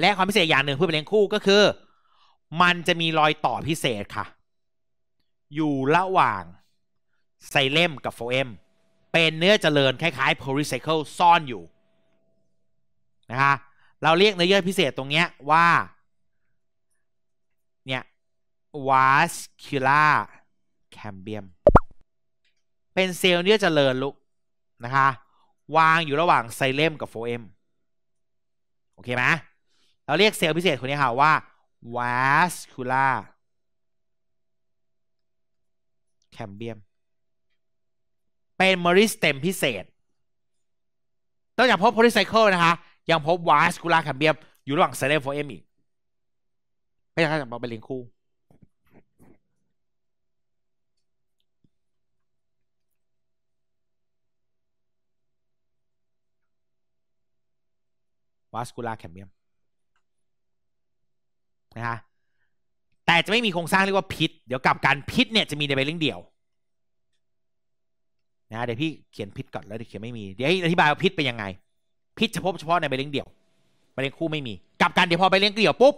และความพิเศษอย่างหนึ่งเพื่อเป็นเลี้ยงคู่ก็คือ มันจะมีรอยต่อพิเศษค่ะ อยู่ระหว่างไซเลมกับโฟเอมเป็นเนื้อเจริญคล้ายๆพลิไซเคิลซ่อนอยู่นะคะเราเรียกเนื้อเยื่อพิเศษตรงเนี้ยว่าเนี่ย v a s c u l าแคมเบียมเป็นเซลล์เนื้อเจริญลุกนะคะวางอยู่ระหว่างไซเลมกับโฟเอมโอเคไหมเราเรียกเซลล์พิเศษคนนี้ค่ะว่า vascular cambium เป็น meristem พิเศษต้องจากพบ polycycle นะคะ ยังพบ vascular cambium อยู่ระหว่าง c e l l 4 m อีกไม่ใช่ครอบไปลี้ยงคู่ v a s c u l a แ cambium นะฮะแต่จะไม่มีโครงสร้างเรียกว่าพิษเดี๋ยวกับการพิษเนี่ยจะมีในใบเล่งเดี่ยวนะเดี๋ยวพี่เขียนพิษก่อนแล้วเดี๋ยวเขียนไม่มีเดี๋ยวอธิบายว่าพิษเป็นยังไงพิษเฉพาะเฉพาะในใบเล่งเดี่ยวใบเล่งคู่ไม่มี กับการเดี๋ยวพอใบเล่งเดี่ยวปุ๊บ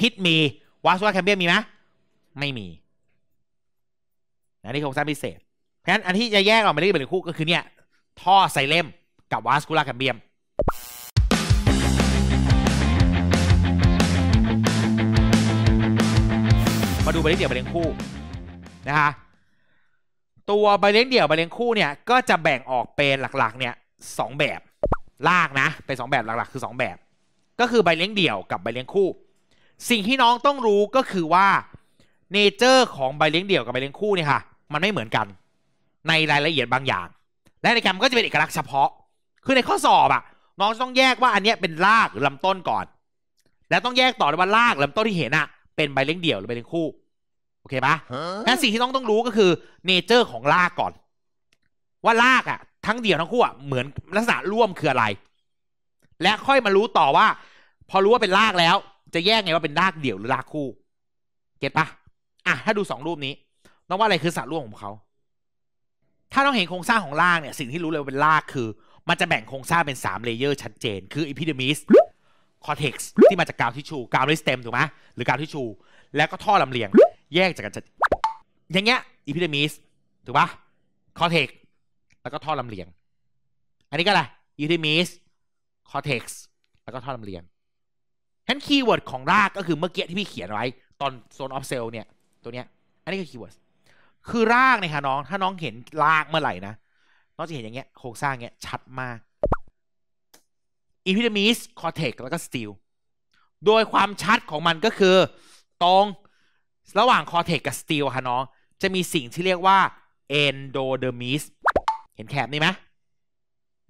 พิษมีวาสวาแคมเบียมีไหมไม่มีนะนี่โครงสร้างพิเศษเพราะฉะนั้นอันที่จะแยกออกมาเล่นเป็นคู่ก็คือเนี่ย ท่อไซเลมกับวาสคูลาแคมเบียมาดูใบเลี้ยงเดี่ยวใบเลี้ยงคู่นะคะตัวใบเลี้ยงเดี่ยวใบเลี้ยงคู่เนี่ยก็จะแบ่งออกเป็นหลักๆเนี่ยสองแบบลากนะเป็นสองแบบหลักๆคือสองแบบ ก็คือใบเลี้ยงเดี่ยวกับใบเลี้ยงคู่สิ่งที่น้องต้องรู้ก็คือว่าเนเจอร์ของใบเลี้ยงเดี่ยวกับใบเลี้ยงคู่เนี่ยค่ะมันไม่เหมือนกันในรายละเอียดบางอย่าง และในการมันก็จะเป็นเอกลักษณ์เฉพาะ คือในข้อสอบอะน้องต้องแยกว่าอันนี้เป็นรากหรือลำต้นก่อน แล้วต้องแยกต่อว่าลากลำต้นที่เห็นอะเป็นใบเลี้ยงเดี่ยวหรือใบเลี้ยงคู่โอเคปะงั้นสิ่งที่ต้องต้องรู้ก็คือเนเจอร์ของลากก่อน ว่าลากอะทั้งเดี่ยวทั้งคู่อะเหมือนลักษณะร่วมคืออะไร และค่อยมารู้ต่อว่า พอรู้ว่าเป็นลากแล้ว จะแยกไงว่าเป็นลากเดี่ยวหรือลากคู่ เก็ตปะอ่ะถ้าดูสองรูปนี้น้องว่าอะไรคือสัตว์ร่วมของเขาถ้าต้องเห็นโครงสร้างของลากเนี่ยสิ่งที่รู้เลยว่าเป็นลากคือ มันจะแบ่งโครงสร้างเป็นสามเลเยอร์ชัดเจน คืออีพิเดมิสคอเท็กซ์ที่มาจากกาวทิชชูกาวลิสเต็มถูกไหมหรือกาวทิชชู แล้วก็ท่อลำเลียงแยกจากกันจอย่างเงี้ยอีพิเดมิสถูกปะคอเทกแล้วก็ท่อลำเลียง อันนี้ก็อะไรอีพิเดมิสคอเทกแล้วก็ท่อลำเลียงฉะนั้นคีย์เวิร์ดของรากก็คือเมื่อกี้ที่พี่เขียนไว้ตอนโซนออฟเซลเนี่ย ตัวเนี้ยอันนี้คือคีย์เวิร์ดคือรากเนี่ยค่ะน้องถ้าน้องเห็นรากเมื่อไหร่นะน้องจะเห็นอย่างเงี้ยโครงสร้างเงี้ยชัดมากอีพิเดมิสคอเทกแล้วก็สตีลโดยความชัดของมันก็คือตรงระหว่างคอเทกกับสตีลค่ะน้องจะมีสิ่งที่เรียกว่าเอนโดเดอร์มิสเห็นแคบนี่ไหม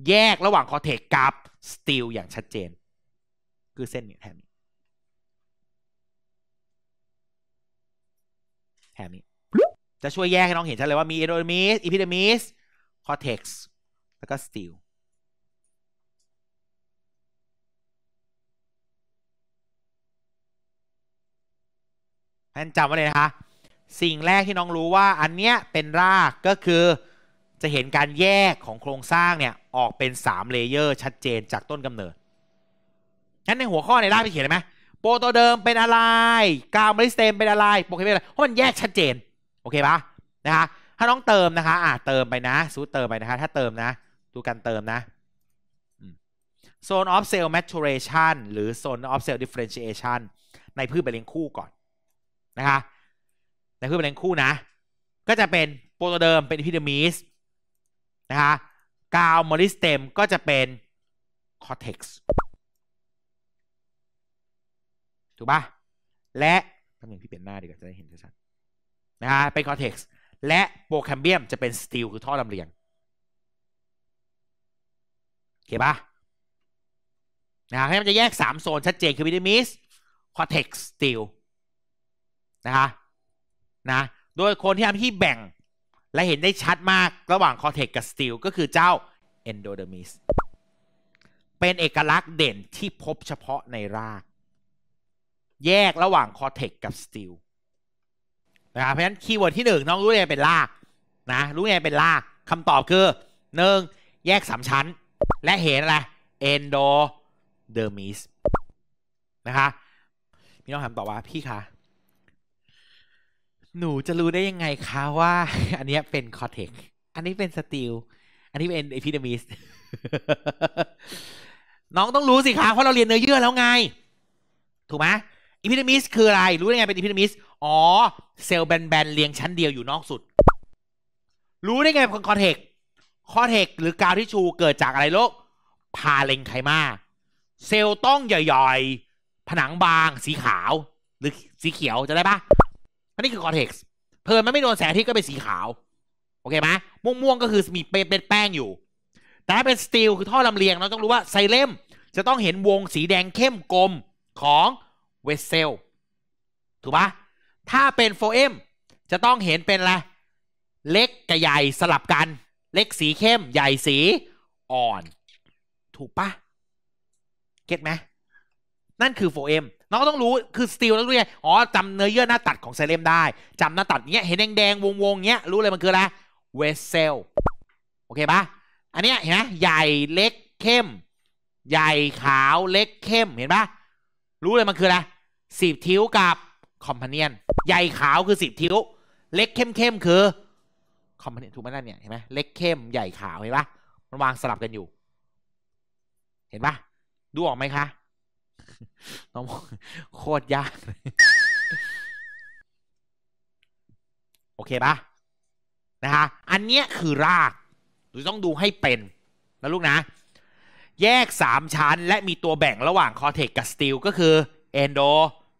แยกระหว่างคอเทกกับสตีลอย่างชัดเจน คือเส้นนี้แถบนี้แถบนี้จะช่วยแยกให้น้องเห็นชัดเลยว่ามีเอนโดเดอร์มิสอีพิเดอร์มิสคอเทกแล้วก็สตีลงั้นจำไว้เลย นะคะ สิ่งแรกที่น้องรู้ว่า อันเนี้ยเป็นรากก็คือจะเห็นการแยกของโครงสร้างเนี่ยออกเป็น3เลเยอร์ชัดเจนจากต้นกำเนิดงั้น ในหัวข้อในรากไปเขียนไหมโปรตัวเดิมเป็นอะไรกาวมริสเตมเป็นอะไรโปรเคเป็นอะไรเพราะมัน แยกชัดเจน โอเคปะนะคะ ถ้า น้องเติมนะคะ อ่ะเติมไปนะซูเติมไปนะคะถ้าเติมนะดูการเติมนะซนออฟเซลล์แมทชูเรชันหรือโซนออฟเซลล์ดิเฟ r e เ t ชันในพืชใบเลี้ยงคู่ก่อนนะคะในพืนแมลงคู่นะ ก็จะเป็นโปรโตเดิมเป็นอพิเดมิสนะคะกาว มอริสเตมก็จะเป็นคอเท็กซ์ถูกปะและตำแหน่งที่เป็นหน้าดีกว่าจะได้เห็นชัดๆนะคะเป็นคอเท็กซ์และโปรแคมเบียมจะเป็นสตีลคือท่อลำเลียง โอเคปะนะให้มันจะแยก 3 โซนชัดเจนคือพิเดมิสคอเท็กซ์สตีลนะคะนะ โดยคนที่ทำที่แบ่งและเห็นได้ชัดมากระหว่างคอเทกกับสติลก็คือเจ้าเอนโดเดอร์มิสเป็นเอกลักษณ์เด่นที่พบเฉพาะในราก แยกระหว่างคอเทกกับสติล นะครับเพราะฉะนั้นคีย์เวิร์ดที่หนึ่งน้องรู้ไงเป็นราก นะ รู้ไงเป็นราก คำตอบคือหนึ่งแยกสามชั้น และเห็นอะไรเอนโดเดอร์มิสนะคะมีน้องถามต่อว่าพี่คะหนูจะรู้ได้ยังไงคะว่า อันนี้เป็นคอเทคอันนี้เป็นสติลอันนี้เป็นเอพิเดมิส น้องต้องรู้สิคะเพราะเราเรียนเนื้อเยื่อแล้วไง ถูกไหมอีพิเดมิสคืออะไรรู้ได้ไงเป็นอีพิเดมิสอ๋อเซลล์แบนๆเรียงชั้นเดียวอยู่นอกสุด รู้ได้ไงเป็นคอเทคคอเทคหรือกาวที่ชูเกิดจากอะไรโูกพาเลงไคมาเซลล์ต้องใหญ่ๆ ผนังบางสีขาวหรือสีเขียวจะได้ปะนนี่คือคอนเท็กซ์เพลินมันไม่โดนแสงที่ก็เป็นสีขาว โอเคไหมม่วงๆ ก็คือมีเป็นแป้งอยู่ แต่เป็นสตีลคือท่อลำเลียงเราต้องรู้ว่าไซเลมจะต้องเห็นวงสีแดงเข้มกลมของเวสเซลถูกปะถ้าเป็นโฟเอมจะต้องเห็นเป็นอะไรเล็กกับใหญ่สลับกัน เล็กสีเข้ม ใหญ่สีอ่อน ถูกปะเก็ตไหมนั่นคือโฟเอมน้องต้องรู้คือสติลแล้วรู้ไงอ๋อจำเนื้อเยื่อหน้าตัดของเซเลมได้จำหน้าตัดเนี้ยเห็นแดงๆวงๆเนี้ยรู้ เลยมันคืออะไรเวสเซลโอเคปะอันเนี้ยเห็นไหมใหญ่เล็กเข้ม ใหญ่ขาวเล็กเข้มเห็นปะรู้เลยมันคืออะไรสิบทิ้วกับคอมพานเนียนใหญ่ขาวคือสิบทิ้วเล็กเข้มเข้มคือคอมพานเนียนถูกไหมนั่นเนี่ยเห็นไหมเล็กเข้มใหญ่ขาวเห็นปะมันวางสลับกันอยู่ เห็นปะดูออกไหมคะต้องบอกโคตรยาก โอเคปะนะคะ อันเนี้ยคือรากหรือต้องดูให้เป็นนะลูกนะ แยก 3ชั้นและมีตัวแบ่งระหว่างคอเทกกับสติลก็คือเอนโด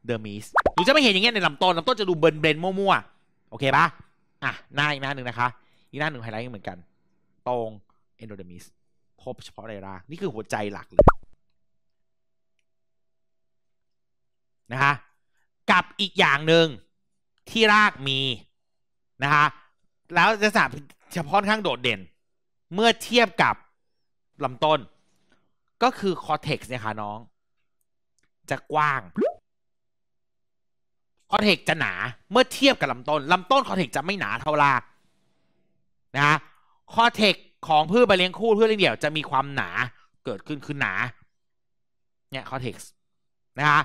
เดอร์มิสหนูจะไม่เห็นอย่างเงี้ยในลำต้นลำต้นจะดูเบนเบนมั่ว ๆ โอเคปะอ่ะหน้าอีกหน้าหนึ่งนะคะอีกหน้าหนึ่งไฮไลท์เหมือนกัน ตรงเอนโดเดอร์มิสพบเฉพาะในราก นี่คือหัวใจหลักเลยนะคะกับอีกอย่างหนึ่งที่รากมีนะคะแล้วจะสาบเฉพาะข้างโดดเด่น เมื่อเทียบกับลำต้นก็คือคอเท็กซ์เนี่ยค่ะน้องจะกว้างคอเทกซ์จะหนาเมื่อเทียบกับลำต้นลำต้นคอเทกซ์จะไม่หนาเท่ารากนะคอเทกซ์ของพืชใบเลี้ยงคู่พืชเลี้ยงเดี่ยวจะมีความหนาเกิดขึ้นคือหนาเนี่ยคอเทกซ์นะคะ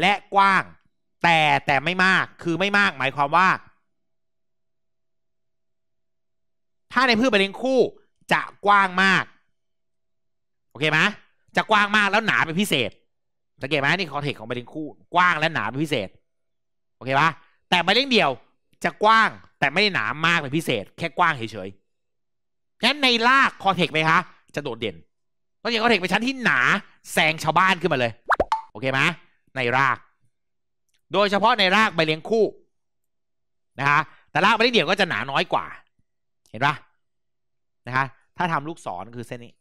และกว้างแต่แต่ไม่มากคือไม่มาก หมายความว่า ถ้าในพืชใบเลี้ยงคู่จะกว้างมาก โอเคไหมจะกว้างมากแล้วหนาเป็นพิเศษสังเกตไหมนี่คอนเทกของใบเลี้ยงคู่กว้างและหนาเป็นพิเศษ โอเคปะแต่ใบเลี้ยงเดี่ยวจะกว้างแต่ไม่ได้หนามากเป็นพิเศษ แค่กว้างเฉยๆงั้นในลากคอนเทกไหมคะจะโดดเด่นต้องอย่างคอนเทกเป็นชั้นที่หนาแซงชาวบ้านขึ้นมาเลย โอเคไหมในราก โดยเฉพาะในรากใบเลี้ยงคู่นะคะแต่ รากใบเลี้ยงเดี่ยวก็จะหนา น้อยกว่า เห็นปะนะคะถ้าทำลูกศรคือเส้นนี้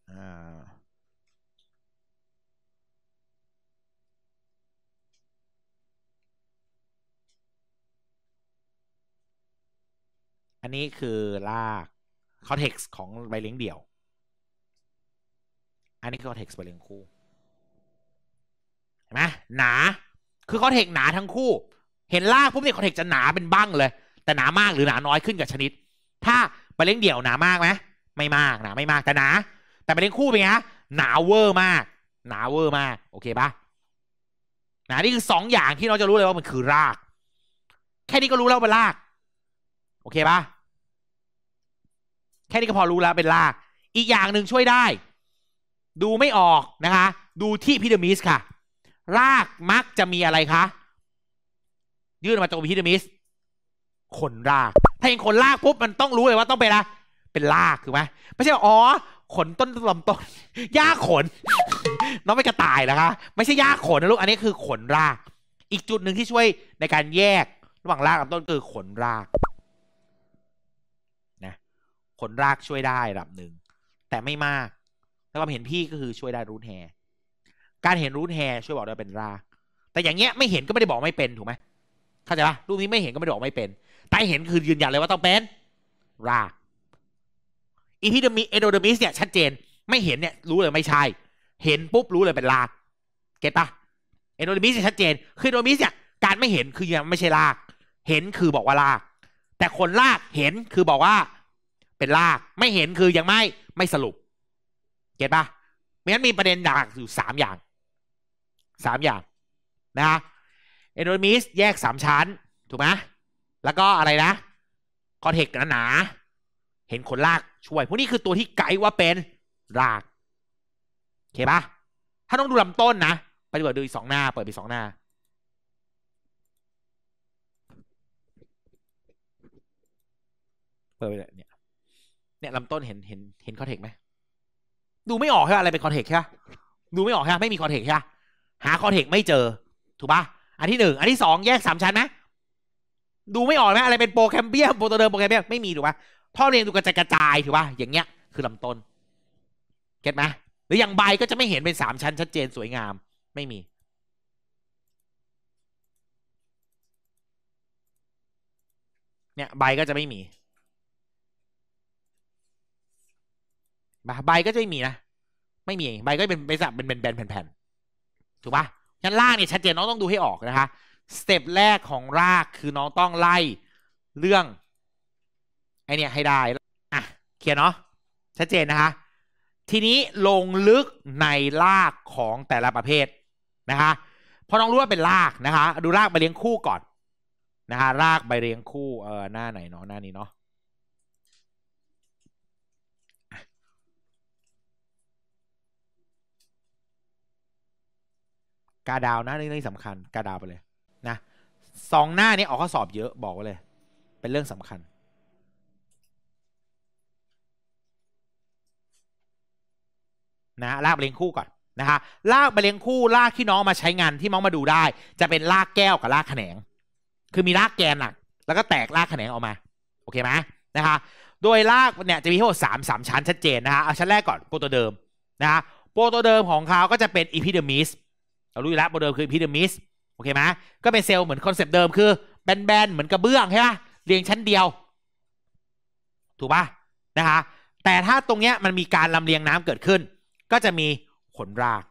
อันนี้ คือ รากคอเท็กซ์ของ ใบเลี้ยง เดี่ยว อันนี้คือคอเท็กซ์ใบเลี้ยงคู่นไหมหนาคือคอนเทกหนาทั้งคู่ เห็นลากปุ๊บเนี่ยคอนเทกจะหนาเป็นบ้างเลย แต่หนามากหรือหนาน้อยขึ้นกับชนิด ถ้าไปเล่นเดี่ยวหนามากไหมไม่มากหนาไม่มากแต่หนา แต่ไปเล่นคู่เป็นไงหนาเวอร์มาก หนาเวอร์มาก โอเคปะหนานี่คือสองอย่างที่เราจะรู้เลยว่ามันคือราก แค่นี้ก็รู้แล้วเป็นรากโอเคปะแค่นี้ก็พอรู้แล้วเป็นรากอีกอย่างหนึ่งช่วยได้ ดูไม่ออกนะคะ ดูที่พีระมิดค่ะรากมักจะมีอะไรคะ ยื่นมาจากพีระมิดขนราก ถ้าเห็นขนรากปุ๊บ มันต้องรู้เลยว่าต้องเป็นอะไรเป็นรากถูกไหมไม่ใช่อ๋อ ขนต้นลำต้นหญ้าขน น้องไม่กระต่ายนะคะไม่ใช่หญ้าขนนะลูกอันนี้คือขนราก อีกจุดหนึ่งที่ช่วยในการแยกระหว่างรากกับต้นคือขนราก นะ ขนรากช่วยได้ระดับหนึ่งแต่ไม่มากแล้วความเห็นพี่ก็คือช่วยได้รูทแฮร์การเห็นรูทแฮร์ ช่วยบอกได้เป็นราก แต่อย่างเงี้ยไม่เห็นก็ไม่ได้บอกไม่เป็นถูกไหมเข้าใจปะรูปนี้ไม่เห็นก็ไม่ได้บอกไม่เป็น แต่เห็นคือยืนยันเลยว่าต้องเป็นรากอีพีเดมิเอโดเดมิสเนี่ยชัดเจน ไม่เห็นเนี่ย รู้เลยไม่ใช่ เห็นปุ๊บรู้เลยเป็นรากเก็ตปะเอโดเดมิสชัดเจน คือโดมิสเนี่ย การไม่เห็นคือยังไม่ใช่ราก เห็นคือบอกว่า ราก แต่คนราก เห็นคือบอกว่าเป็นรากไม่เห็นคือยังไม่ ไม่สรุป เก็ตปะไม่งั้นมีประเด็นหลักอยู่สามอย่างสามอย่างนะเอนโดมิสแยกสามชั้นถูกไหมแล้วก็อะไรนะคอนเทกต์หนา เห็นขนลากช่วย พวกนี้คือตัวที่ไกด์ว่าเป็น ราก โอเคปะถ้าต้องดูลำต้นนะไปเปิดดูอีกสองหน้าเปิดไปสองหน้าเปิดไปเนี่ยเนี่ยลำต้นเห็นเห็นเห็นคอนเทกไหมดูไม่ออกใช่ไหมอะไรเป็นคอนเทกใช่ไหมดูไม่ออกใช่ไหมไม่มีคอนเทกใช่ไหมหาคอเทกไม่เจอถูกปะอันที่หนึ่ง อันที่สองแยกสามชั้นไหมดูไม่ออกไหมอะไรเป็นโปรแคมเปียมโปรตัวเดิมโปรแคมเปียมไม่มีถูกปะท่อเรียงดูกระจายกระจายถูกปะอย่างเงี้ยคือลำต้นเก็ตไหมหรืออย่างใบก็จะไม่เห็นเป็นสามชั้น ชัดเจนสวยงาม ไม่มี เนี่ยใบก็จะไม่มีใบก็จะไม่มีนะไม่มีใบก็เป็นเปสับเป็นแ่นแผ่นถูกปะงั้นรากเนี่ยชัดเจนน้องต้องดูให้ออกนะคะสเต็ปแรกของรากคือ น้อง ต้องไล่ เรื่องไอเนี่ยให้ได้อ่ะเคลียร์เนาะชัดเจนนะคะ ทีนี้ลงลึกในรากของแต่ละประเภทนะคะพอน้องรู้ว่าเป็นรากนะคะ ดูรากใบเลี้ยงคู่ก่อนนะคะรากใบเลี้ยงคู่เออหน้าไหนเนาะหน้านี้เนาะกาดาวนะเรื่องนี้สำคัญกาดาวไปเลยนะสองหน้านี้ออกข้อสอบเยอะบอกไว้เลย เป็นเรื่องสำคัญนะลากไปเลี้ยงคู่ก่อนนะฮะลากไปเลี้ยงคู่ลากที่น้องมาใช้งานที่น้องมาดูได้ จะเป็นลากแก้วกับลากแขนง คือมีลากแกนหลักแล้วก็แตกลากแขนงออกมาโอเคไหมนะคะโดยลากเนี่ยจะมีทั้งหมดสามสามชั้นชัดเจนนะฮะเอาชั้นแรกก่อนโปรตัวเดิมนะฮะโปรตัวเดิมของเขาก็จะเป็นอีพิเดมิสเรารู้อยู่แล้วโมเดลคือพีระมิดโอเคไหมก็เป็นเซลล์ เหมือนคอนเซปต์เดิมคือ แบนๆเหมือนกระเบื้อง ใช่ไหมเรียงชั้นเดียว ถูกป่ะนะคะแต่ถ้าตรงเนี้ยมันมีการลำเลียงน้ำเกิดขึ้น ก็จะมีขนราก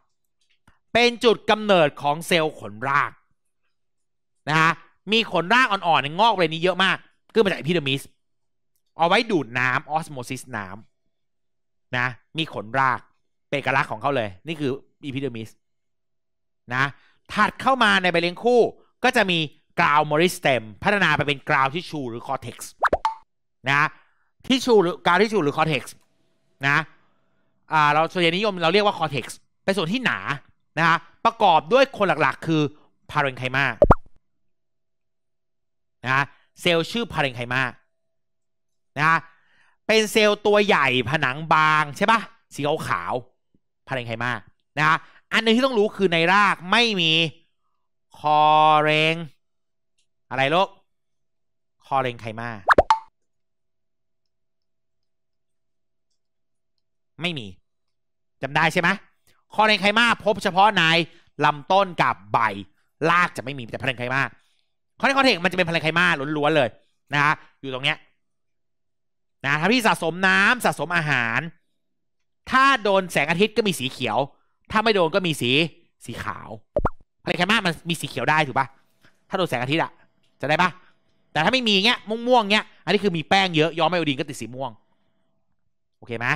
เป็นจุดกำเนิดของเซลล์ขนรากนะคะมีขนรากอ่อนๆงอกเปนี้เยอะมากก็มาจากพีระมิดเอาไว้ดูดน้ำออสโมซิสน้ำนะมีขนรากเป็นกลักษณ์ของเขาเลย นี่คืออีพีเดอร์มิสนะ ถัดเข้ามาในใบเลี้ยงคู่ ก็จะมีกราวมอริสเตมพัฒนาไปเป็นกราวทิชชูหรือคอเท็กซ์นะทิชชูหรือกราวทิชชูหรือคอเท็กซ์นะอ่าเราส่วนใหญ่นิยมเราเรียกว่าคอเท็กซ์เป็นส่วนที่หนา นะะประกอบด้วยคนหลักๆคือพาเรนไคมา นะ เซลล์ชื่อพาเรนไคมา นะ เป็นเซลล์ตัวใหญ่ผนังบางใช่ปะสีขาวขาวพาเรนไคมา นะอันนึงที่ต้องรู้คือในรากไม่มี คอเรงอะไรลูกคอเรงไคมาไม่มีจำได้ใช่ไหมคอเรงไคมาพบเฉพาะในลำต้นกับใบ รากจะไม่มีแต่พลังไคมาคอทเ่นคอเทนมันจะเป็นพลังไคมาล้วนๆเลยนะฮะอยู่ตรงเนี้ยนะถ้าพี่สะสมน้ำสะสมอาหารถ้าโดนแสงอาทิตย์ก็มีสีเขียวถ้าไม่โดนก็มีสีสีขาวอะไรแค่มามันมีสีเขียวได้ถูกปะถ้าโดนแสงอาทิตย์อะจะได้ปะแต่ถ้าไม่มีเงี้ย ม่วงๆเงี้ย อันนี้คือมีแป้งเยอะ ย้อมไอโอดีนก็ติดสีม่วง โอเคไหม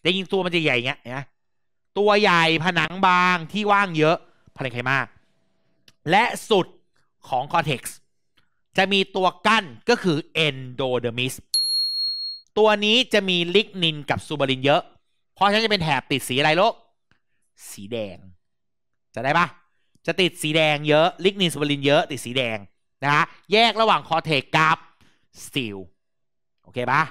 แต่ยิงตัวมันจะใหญ่เงี้ยนะตัวใหญ่ผนังบางที่ว่างเยอะพลังไขมมาและสุดของคอเท็กซ์ จะมีตัวกั้นก็คือเอนโดเดอร์มิสตัวนี้จะมีลิกนินกับซูบารินเยอะเพราะฉะนั้นจะเป็นแถบติดสีอะไรลลกสีแดง จะได้ปะจะติดสีแดงเยอะ ลิกนินสเอรินเยอะ ติดสีแดง นะฮะแยกระหว่างคอเทกกับสตีลโอเคปะ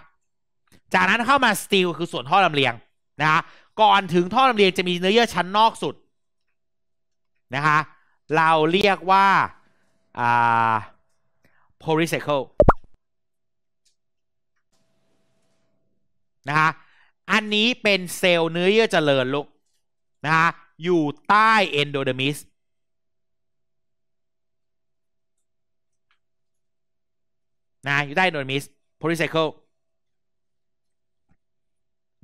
จากนั้นเข้ามาสตีลคือส่วนท่อลำเลียง นะฮะก่อนถึงท่อลำเลียง จะมีเนื้อเยื่อชั้นนอกสุด นะคะเราเรียกว่าอ่า polycycle นะคะอันนี้เป็นเซลล์เนื้อเยื่อเจริญลูกนะฮะอยู่ใต้เอนโดเดมิสนะ อยู่ใต้เอนโดเดมิสโพลิไซเคิล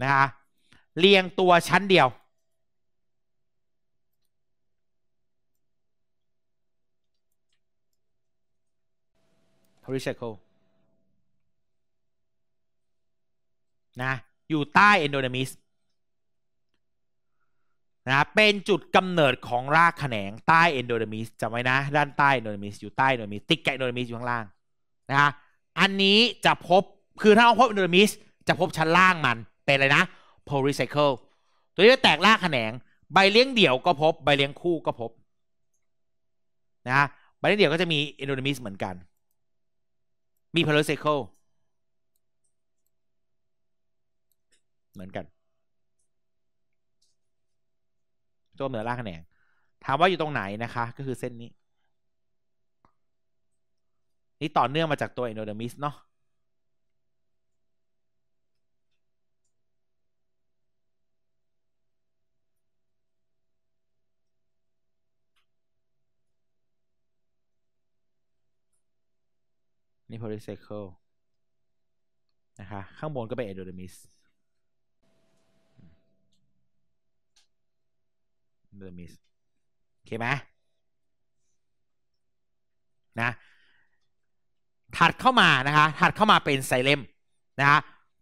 นะฮะ เรียงตัวชั้นเดียว โพลิไซเคิลนะ อยู่ใต้ เอนโดเดมิสนะ เป็นจุด กำเนิดของรากแขนงใต้เอนโดเดมิสจำไว้นะ ด้านใต้เอนโดเดมิสอยู่ใต้เอนโดเดมิสติดกักเอนโดเดมิสอยู่ข้างล่างนะฮะอันนี้จะพบคือถ้าเราพบเอนโดเดมิสจะพบชั้นล่างมันเป็นอะไรนะโพลิไซเคิลตัวนี้แตกรากแขนงใบเลี้ยงเดี่ยวก็พบใบเลี้ยงคู่ก็พบนะฮะใบเลี้ยงเดี่ยวก็จะมีเอนโดเดมิสเหมือนกันมีโพลิไซเคิลเหมือนกันตจมเหนือล่างแขนงถามว่าอยู่ ตรง ไหนนะคะ ก็คือเส้นนี้ นี่ต่อเนื่องมาจากตัว เอโนเดอร์มิสเนาะนี่ p o l y คเคิลนะคะ ข้างบนก็เป็นเอโดเดมิสเดอร์มิสโอเคไหมนะถัดเข้ามานะคะถัดเข้ามาเป็นไซเลมนะคะ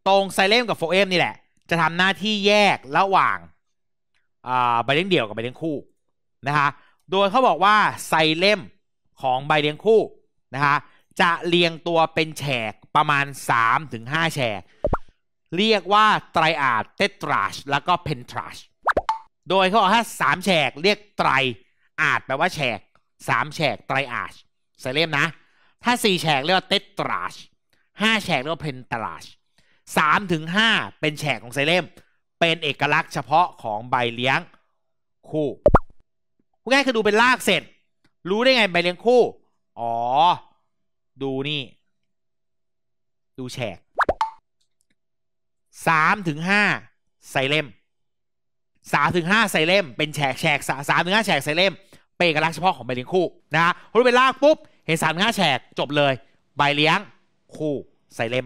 ตรงไซเลมกับโฟเอมนี่แหละ จะทำหน้าที่แยกระหว่างใบเลี้ยงเดี่ยวกับใบเลี้ยงคู่นะคะโดยเขาบอกว่าไซเลมของใบเลี้ยงคู่นะคะจะเรียงตัวเป็นแฉกประมาณ3-5ถึงแฉกเรียกว่าไตรอาดเตตราช แล้วก็เพนทราชโดยเขาบอกถ้าสามแฉกเรียกไตรอาจแปลว่าแฉกสามแฉกไตรอาจสเลมนะ ถ้าสี่แฉกเรียกว่าเตตราชห้าแฉกเรียกว่าเพนตราชสามถึงห้าเป็นแฉกของไซเลมเป็นเอกลักษณ์เฉพาะของใบเลี้ยงคู่กนี้คือดูเป็นลากเสร็จ รู้ได้ไงใบเลี้ยงคู่ อ๋อดูนี่ดูแฉกสามถึงห้าไซเลมสามถึงห้าไซเลมเป็นแฉกแฉกสามถึงห้าแฉกไซเลมเป็นกระลักเฉพาะของใบเลี้ยงคู่นะฮะพอเป็นลากปุ๊บเห็นสามถึงห้าแฉกจบเลย ใบเลี้ยงคู่ไซเลม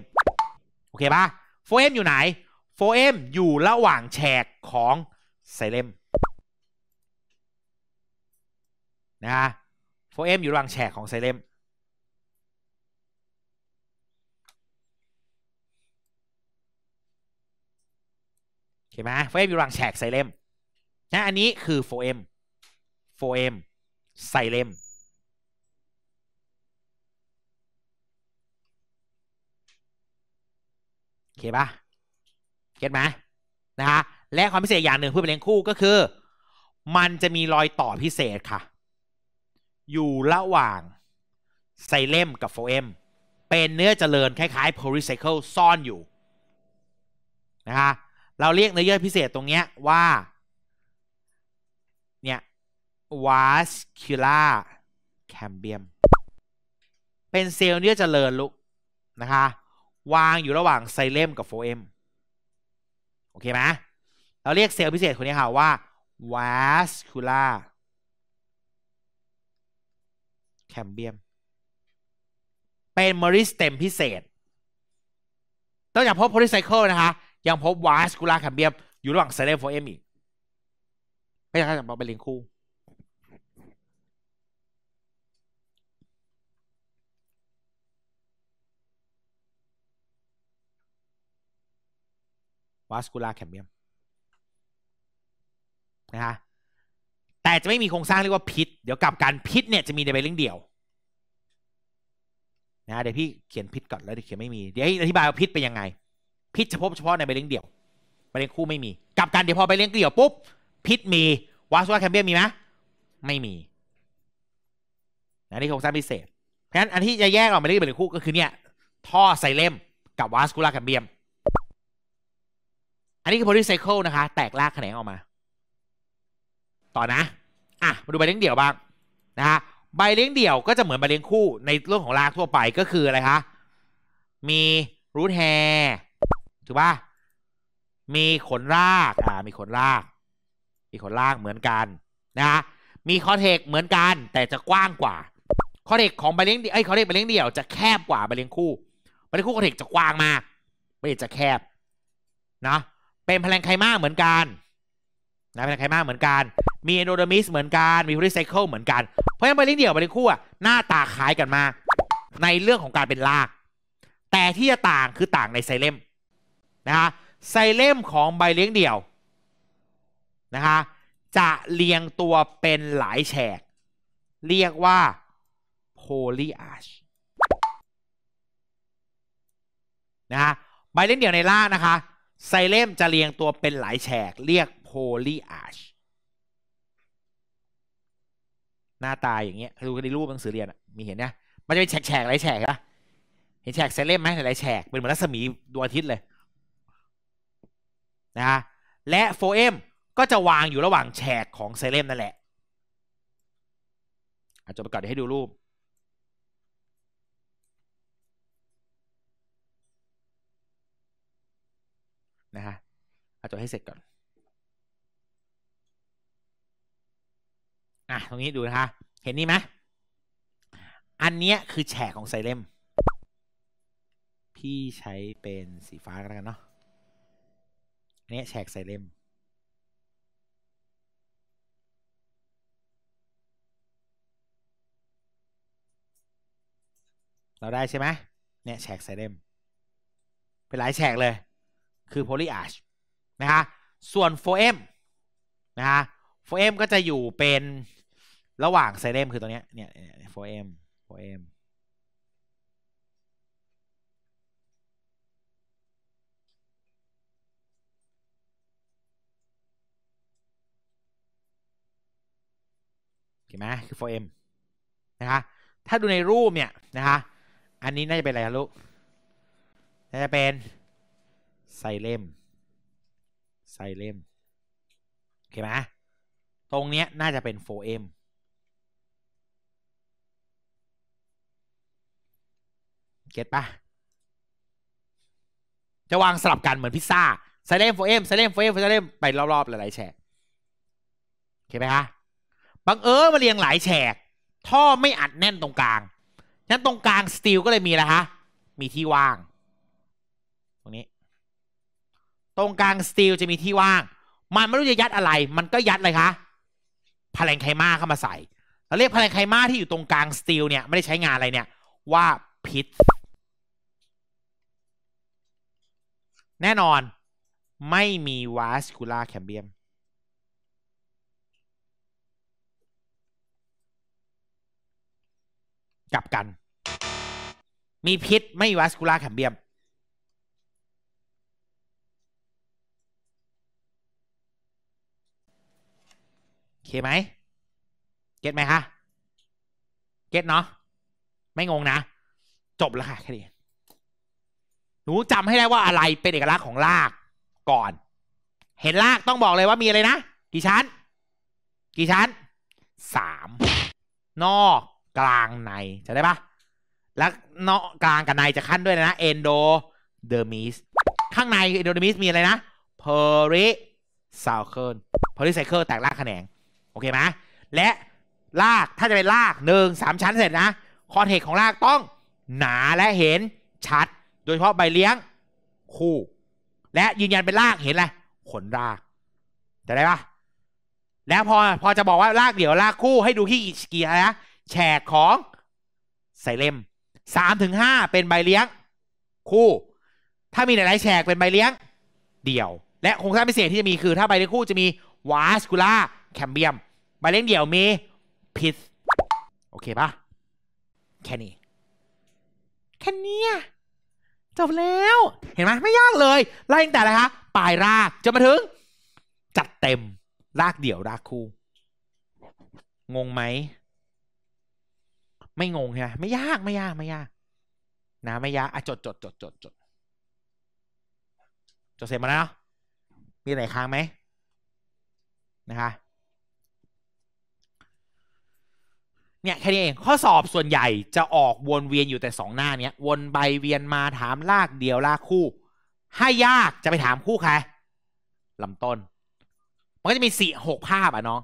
โอเคปะโฟเอมอยู่ไหนโฟเอมอยู่ระหว่างแฉกของไซเลมนะโฟเอมอยู่ระหว่างแฉกของไซเลมใช่ไหมโฟเอมอยู่หังแฉกไซเลมนะอันนี้คือโฟเอมโฟเอมไซเลมโอเคปะเข้าไหมนะฮะและความพิเศษอย่างหนึ่งเพื่อเป็นเลงคู่ก็คือ มันจะมีรอยต่อพิเศษค่ะ อยู่ระหว่างไซเลมกับโฟเอมเป็นเนื้อเจริญคล้ายๆโพลิไซเคิลซ่อนอยู่นะฮะเราเรียกเนื้อเยื่อพิเศษตรงเนี้ยว่า เนี่ย vascular cambium เป็นเซลล์เนื้อเจริญลุกนะคะ วางอยู่ระหว่างไซเลมกับโฟเอมโอเคไหมเราเรียกเซลล์พิเศษคนนี้ค่ะว่า vascular cambium เป็นมริสเต็มพิเศษต้องอย่าพบโพลิไซเคิลนะคะยังพบวาสกุลาแคมเบียมอยู่ระหว่างเซเลฟโฟเอมอีกไม่ใช่ครกบเป็นลยงคู่วาสกูลาแคมเบียมนะฮะ แต่จะไม่มีโครงสร้างเรียกว่าพิษเดี๋ยวกับการพิษเนี่ยจะมีในใบลี้ยงเดี่ยวนะเดี๋ยวพี่เขียนพิษก่อนแล้วเดี๋ยวเขียนไม่มี เดี๋ยว อธิบายว่าพิษเป็นยังไงพิษเฉพาะเฉพาะในใบเลี้ยงเดี่ยวใบเลี้ยงคู่ไม่มีกับการเดี๋ยวพอใบเลี้ยงเดี่ยวปุ๊บพิษมีวาสวาแคมเบียมีไหมไม่มีอันนี้โครงสร้างพิเศษเพราะฉะนั้นอันที่จะแยกออกมาได้เป็นคู่ก็คือเนี่ย ท่อไซเลมกับวาสคูลาแคมเบียม อันนี้คือโพลิไซเคิลนะคะ แตกลากแขนงออกมา ต่อนะอ่ะมาดูใบเลี้ยงเดี่ยวบ้างนะคะใบเลี้ยงเดี่ยวก็จะเหมือนใบเลี้ยงคู่ในเรื่องของรากทั่วไปก็คืออะไรคะมีรูทแฮร์ืูกปะมีขนรากอ่า มีขนราก มีขนรากเหมือนกันนะ มีคอเทกเหมือนกัน แต่จะกว้างกว่าคอเทกของใบเลี้ยงไอ้คอเทกใบเลี้ยงเดี่ยวจะแคบกว่าใบเลี้ยงคู่ใบเลี้ยงคู่คอเทกจะกว้างมากใบเลี้ยงจะแคบนะเป็นพลังไคมาเหมือนกันนะพลังไคมาเหมือนกัน มีเอนโดเดมิสเหมือนกันมีพลิไซเคิลเหมือนกันเพราะฉะนั้นใบเลี้ยงเดี่ยวใบเลี้ยงคู่อะหน้าตาคล้ายกันมากในเรื่องของการเป็นราก แต่ที่จะต่างคือต่างในไซเลมนะฮะไซเลมของใบเลี้ยงเดี่ยวนะคะจะเรียงตัวเป็นหลายแฉก เรียกว่าโพลีอาชนะฮะใบเลี้ยงเดี่ยวในล่างนะคะไซเลมจะเรียงตัวเป็นหลายแฉกเรียกโพลีอาชหน้าตาอย่างเงี้ยดูในรูปหนังสือเรียนมีเห็นนะมันจะเป็นแฉกๆหลายแฉกนะเห็นแฉกไซเลมไหมหลายแฉกเป็นเหมือนรัศมีดวงอาทิตย์เลยนะฮะและโฟเอมก็จะวางอยู่ระหว่างแฉกของเซเลมนั่น แหละอาจจะประกาศให้ดูรูป นะฮะอาจจะให้เสร็จก่อน อ่ะ ตรงนี้ดู นะคะ เห็นนี่ไหมอันเนี้ยคือแฉกของ ไซเลมพี่ใช้เป็นสีฟ้า กันแล้วกันเนาะนี้แฉกใส่เล่มเราได้ ใช่ไหมเนี่ยแฉกใส่เล่มเป็นหลายแฉกเลย คือโพลีอาร์ชนะคะส่วน โฟเอมนะคะโฟเอมก็จะอยู่เป็นระหว่างไซเลมคือตัวเนี้ย เนี่ยโฟเอมโฟเอมเห็นไหมคือ 4m นะคะถ้าดูในรูปเนี่ยนะคะ อันนี้น่าจะเป็นอะไรลูกน่าจะเป็นไซเลมไซเลมโอเคไหมตรงเนี้ยน่าจะเป็น 4m เก็ตปะจะวางสลับกันเหมือนพิซซ่าไซเลมโฟมไซเลมโฟมไซเลมไปรอบๆหลายๆแฉกเข้าไหมคะังเอิญมาเรียงหลายแฉก ท่อไม่อัดแน่นตรงกลางฉะนั้นตรงกลางสตีลก็เลยมีแล้วฮะมีที่ว่าง ตรงนี้ ตรงกลางสตีลจะมีที่ว่าง มันไม่รู้จะยัดอะไรมันก็ยัดเลยคะพลังไคมาเข้ามาใส่เราเรียกพลังไคมาที่อยู่ตรงกลางสตีลเนี่ยไม่ได้ใช้งานอะไรเนี่ยว่าพิษแน่นอนไม่มีวาสคูล่าแคมเบียมกลับกัน มีพิษไม่วัสคูล่าแคมเบียม โอเคไหม เก็ตไหมคะเก็ตเนาะ ไม่งงนะ จบแล้วค่ะแค่นี้ หนูจำให้ได้ว่าอะไรเป็น เอกลักษณ์ของลากก่อน เห็นลากต้องบอกเลยว่ามี อะไร นะ กี่ชั้น กี่ชั้น สาม นอกกลางในจะได้ปะแล้วเนาะกลางกับในจะขั้นด้วยนะเอนโดเดอร์มิสข้างในเอนโดเดอร์มิสมีอะไรนะเพอริซาวเคิลเพอริไซเคิลแตกรากแขนง โอเคไหม และรากถ้าจะเป็นรากหนึ่งสามชั้นเสร็จนะคอนเทกของรากต้องหนาและเห็นชัด โดยเฉพาะใบเลี้ยงคู่ และยืนยันเป็นรากเห็นอะไรขนราก จะได้ปะแล้วพอพอจะบอกว่ารากเดี่ยวรากคู่ให้ดูที่กี่ะไรนะแฉกของใส่เล่มสามถึงห้าเป็นใบเลี้ยง คู่ ถ้ามีหลายๆแฉกเป็นใบเลี้ยงเดี่ยว และโครงสร้างพิเศษที่จะมีคือถ้าใบเลี้ยงคู่จะมีวาสคูล่าแคมเบียมใบเลี้ยงเดี่ยวมีพิสโอเคปะแค่นี้ แค่นี้จบแล้ว เห็นไหมไม่ยากเลยไล่ตั้งแต่อะไรคะ ปลายราก จนมาถึง จัดเต็ม รากเดี่ยวรากคู่ งงไหมไม่งงใช่ไหมไม่ยากไม่ยากไม่ยากนะไม่ยากอ่ะจดจดจดจดจด จดเสร็จมาแล้วมีไหนค้างไหมนะคะเนี่ยแค่นี้เองข้อสอบส่วนใหญ่จะออกวนเวียนอยู่แต่สองหน้า เนี้ยวนไปเวียนมาถามลากเดียวลากคู่ ให้ยากจะไปถามคู่ใครลำต้นมันก็จะมีสี่หกภาพอ่ะน้อง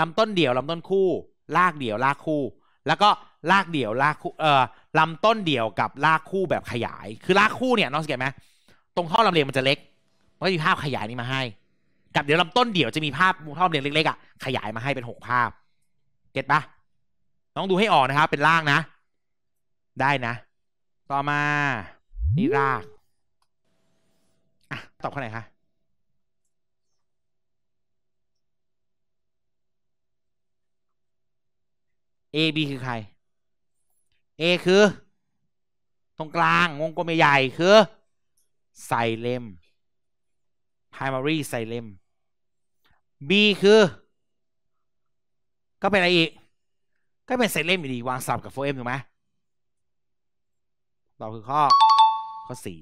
ลำต้นเดี่ยวลำต้นคู่ลากเดี่ยวลากคู่ แล้วก็ลากเดี่ยวลากคู่เอ่อลำต้นเดี่ยวกับลากคู่แบบขยาย คือลากคู่เนี่ย น้องสังเกตไหมตรงท่อลำเลียงมันจะเล็กมันก็มีภาพขยายนี้มาให้ กับเดี๋ยวลำต้นเดี่ยวจะมีภาพท่อลำเลียงเล็กๆอ่ะขยายมาให้เป็นหกภาพเก็ตปะน้องดูให้ออกนะครับเป็นล่างนะ ได้นะ ต่อมา นี่รากอ่ะตอบข้อไหนคะเอบีคือใคร A คือ ตรงกลาง วงกลมใหญ่คือ ใส่เลม primary ใส่ เลม B คือ ก็เป็นอะไร อีก ก็เป็นใส่ เลมอยู่ดีวางสับกับโฟเอมถูกไหมตอบคือข้อข้อสี่